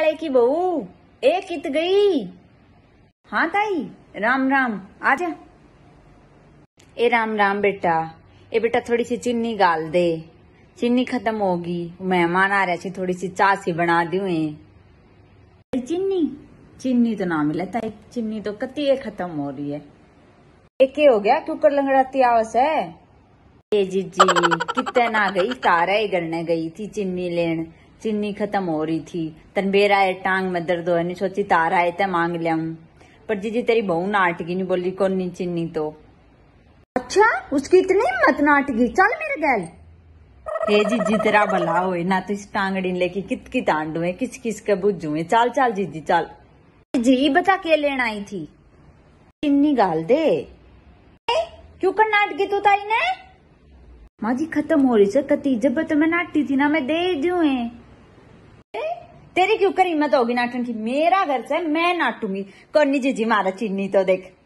काले की बहू एक कित गई हाँ ताई राम राम आ जा ए राम राम बेटा ए बेटा थोड़ी सी चीनी गाल दे चीनी खत्म होगी मेहमान आ रहा थोड़ी सी चा सी बना दू चीनी चीनी तो ना मिले ताई चीनी तो कती है खत्म हो रही है एक हो गया कुकर लंगड़ाती आवस है ए जीजी कितने ना गई तारा ही गड़ने गई थी चीनी लेने चीनी खत्म हो रही थी तन बेरा है टांग में दर्द हो नहीं सोची तारा है ते मांग लिया पर जीजी तेरी बहू नाटगी नहीं बोली कौन नहीं चीनी तो अच्छा उसकी इतनी हिम्मत नाटगी चल मेरे गैल हे जीजी तेरा भला हो ना तो इस टांगड़ी लेके कित की तांडू है किस किस के बुझू है चाल जी जीजी चल जी बता के लेना आई थी चीनी गाल दे क्यों कर नाटगी तू ताई ने माँ जी खत्म हो रही सर कती जब तुम्हें तो मैं नाटती थी ना मैं दे दू है तेरी क्यों करी मत तो होगी नाटन की मेरा घर से मैं नाटूंगी कौन जी जी महाराज चीनी तो देख